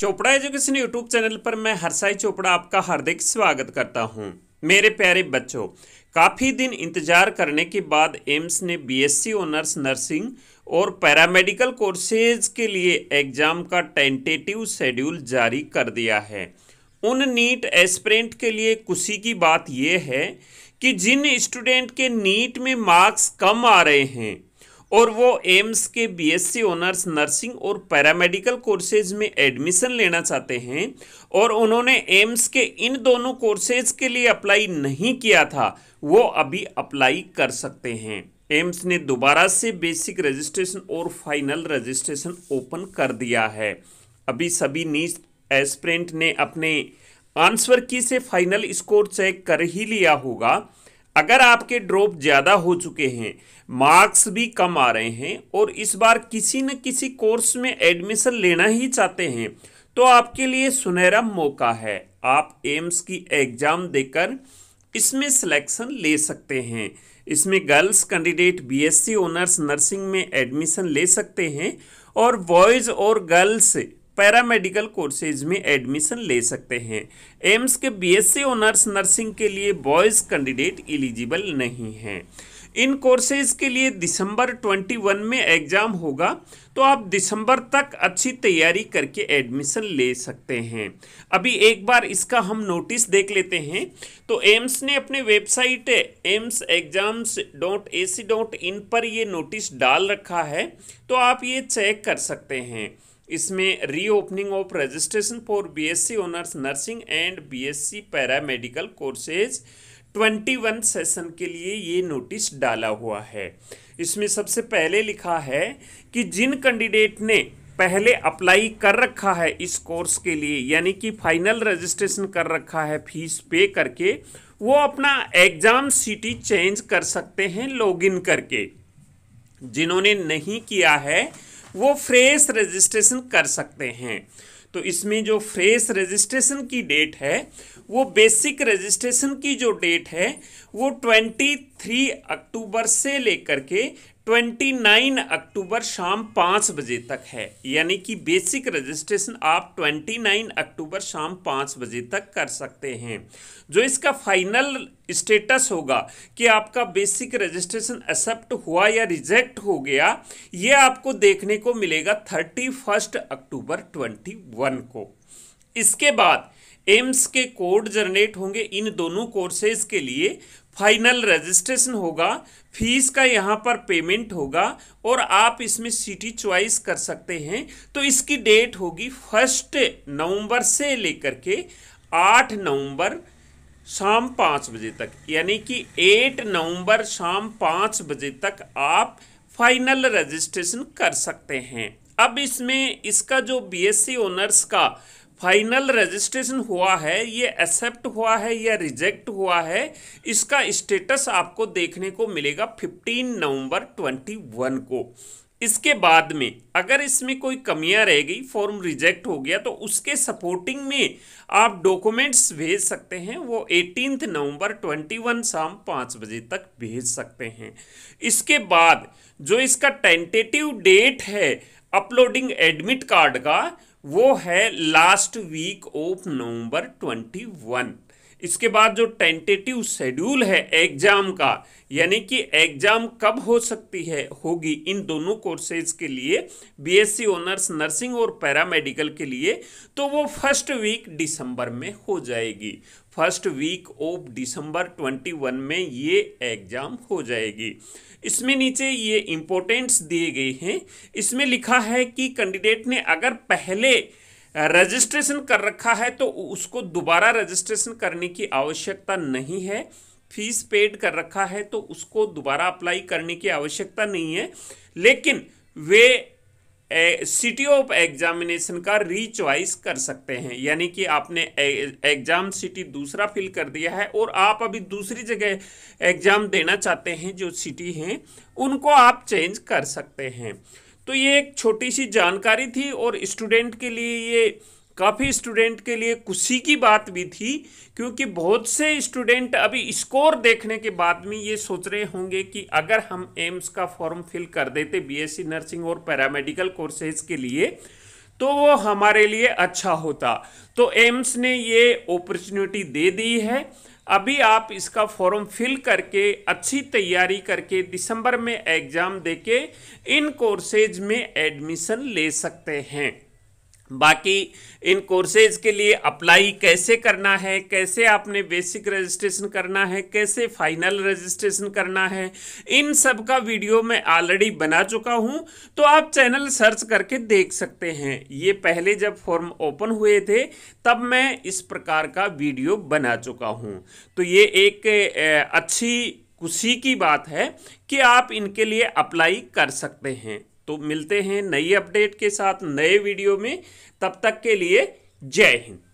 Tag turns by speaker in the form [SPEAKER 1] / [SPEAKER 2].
[SPEAKER 1] Chopra education YouTube channel पर मैं हरसाई चोपड़ा आपका हार्दिक स्वागत करता हूं मेरे प्यारे बच्चों काफ़ी दिन इंतजार करने के बाद एम्स ने बीएससी ऑनर्स नर्सिंग और पैरामेडिकल कोर्सेज के लिए एग्ज़ाम का टेंटेटिव शेड्यूल जारी कर दिया है उन नीट एस्परेंट के लिए खुशी की बात यह है कि जिन स्टूडेंट के नीट में मार्क्स कम आ रहे हैं और वो एम्स के बीएससी ऑनर्स नर्सिंग और पैरामेडिकल कोर्सेज में एडमिशन लेना चाहते हैं और उन्होंने एम्स के इन दोनों कोर्सेज के लिए अप्लाई नहीं किया था वो अभी अप्लाई कर सकते हैं एम्स ने दोबारा से बेसिक रजिस्ट्रेशन और फाइनल रजिस्ट्रेशन ओपन कर दिया है अभी सभी नीच एस्परेंट ने अपने आंसर की से फाइनल स्कोर चेक कर ही लिया होगा अगर आपके ड्रॉप ज़्यादा हो चुके हैं मार्क्स भी कम आ रहे हैं और इस बार किसी न किसी कोर्स में एडमिशन लेना ही चाहते हैं तो आपके लिए सुनहरा मौका है आप एम्स की एग्ज़ाम देकर इसमें सिलेक्शन ले सकते हैं इसमें girls candidate BSc honours nursing में एडमिशन ले सकते हैं और बॉयज़ और गर्ल्स पैरामेडिकल कोर्सेज में एडमिशन ले सकते हैं एम्स के बीएससी ऑनर्स नर्सिंग के लिए बॉयज़ कैंडिडेट एलिजिबल नहीं हैं इन कोर्सेज के लिए दिसंबर 21 में एग्ज़ाम होगा तो आप दिसंबर तक अच्छी तैयारी करके एडमिशन ले सकते हैं अभी एक बार इसका हम नोटिस देख लेते हैं तो एम्स ने अपने website AIIMS exams dot A C dot in पर ये नोटिस डाल रखा है तो आप ये चेक कर सकते हैं इसमें reopening of registration for BSc honours nursing and BSc paramedical courses 21 session के लिए ये नोटिस डाला हुआ है इसमें सबसे पहले लिखा है कि जिन कैंडिडेट ने पहले अप्लाई कर रखा है इस कोर्स के लिए यानी कि फाइनल रजिस्ट्रेशन कर रखा है फीस पे करके वो अपना एग्ज़ाम सिटी चेंज कर सकते हैं लॉगिन करके जिन्होंने नहीं किया है वो फ्रेश रजिस्ट्रेशन कर सकते हैं तो इसमें जो फ्रेश रजिस्ट्रेशन की डेट है वो बेसिक रजिस्ट्रेशन की जो डेट है वो ट्वेंटी थ्री अक्टूबर से लेकर के 29 अक्टूबर शाम पाँच बजे तक है यानी कि बेसिक रजिस्ट्रेशन आप 29 अक्टूबर शाम पाँच बजे तक कर सकते हैं जो इसका फाइनल स्टेटस होगा कि आपका बेसिक रजिस्ट्रेशन एक्सेप्ट हुआ या रिजेक्ट हो गया ये आपको देखने को मिलेगा थर्टी फर्स्ट अक्टूबर 21 को इसके बाद एम्स के कोड जनरेट होंगे इन दोनों कोर्सेज के लिए फाइनल रजिस्ट्रेशन होगा फीस का यहाँ पर पेमेंट होगा और आप इसमें सिटी चॉइस कर सकते हैं तो इसकी डेट होगी फर्स्ट नवंबर से लेकर के आठ नवंबर शाम पाँच बजे तक यानी कि एट नवंबर शाम पाँच बजे तक आप फाइनल रजिस्ट्रेशन कर सकते हैं अब इसमें इसका जो बीएससी ऑनर्स का फाइनल रजिस्ट्रेशन हुआ है ये एक्सेप्ट हुआ है या रिजेक्ट हुआ है इसका स्टेटस आपको देखने को मिलेगा 15 नवंबर 21 को इसके बाद में अगर इसमें कोई कमियां रह गई फॉर्म रिजेक्ट हो गया तो उसके सपोर्टिंग में आप डॉक्यूमेंट्स भेज सकते हैं वो एटीन नवंबर 21 शाम पाँच बजे तक भेज सकते हैं इसके बाद जो इसका टेंटेटिव डेट है अपलोडिंग एडमिट कार्ड का वो है last week of November twenty one इसके बाद जो टेंटेटिव शेड्यूल है एग्जाम का यानी कि एग्जाम कब हो सकती है होगी इन दोनों कोर्सेज के लिए बीएससी ऑनर्स नर्सिंग और पैरामेडिकल के लिए तो वो फर्स्ट वीक दिसंबर में हो जाएगी फर्स्ट वीक ऑफ दिसंबर 21 में ये एग्जाम हो जाएगी इसमें नीचे ये इम्पोर्टेंट्स दिए गए हैं इसमें लिखा है कि कैंडिडेट ने अगर पहले रजिस्ट्रेशन कर रखा है तो उसको दोबारा रजिस्ट्रेशन करने की आवश्यकता नहीं है फीस पेड कर रखा है तो उसको दोबारा अप्लाई करने की आवश्यकता नहीं है लेकिन वे सिटी ऑफ एग्जामिनेशन का रीचॉइस कर सकते हैं यानी कि आपने एग्जाम सिटी दूसरा फिल कर दिया है और आप अभी दूसरी जगह एग्जाम देना चाहते हैं जो सिटी हैं उनको आप चेंज कर सकते हैं तो ये एक छोटी सी जानकारी थी और स्टूडेंट के लिए ये काफ़ी स्टूडेंट के लिए खुशी की बात भी थी क्योंकि बहुत से स्टूडेंट अभी स्कोर देखने के बाद में ये सोच रहे होंगे कि अगर हम एम्स का फॉर्म फिल कर देते बीएससी नर्सिंग और पैरामेडिकल कोर्सेज के लिए तो वो हमारे लिए अच्छा होता तो एम्स ने ये अपॉर्चुनिटी दे दी है अभी आप इसका फॉर्म फिल करके अच्छी तैयारी करके दिसंबर में एग्ज़ाम देके इन कोर्सेज में एडमिशन ले सकते हैं बाकी इन कोर्सेज के लिए अप्लाई कैसे करना है कैसे आपने बेसिक रजिस्ट्रेशन करना है कैसे फाइनल रजिस्ट्रेशन करना है इन सब का वीडियो मैं ऑलरेडी बना चुका हूं तो आप चैनल सर्च करके देख सकते हैं ये पहले जब फॉर्म ओपन हुए थे तब मैं इस प्रकार का वीडियो बना चुका हूं तो ये एक अच्छी खुशी की बात है कि आप इनके लिए अप्लाई कर सकते हैं तो मिलते हैं नई अपडेट के साथ नए वीडियो में तब तक के लिए जय हिंद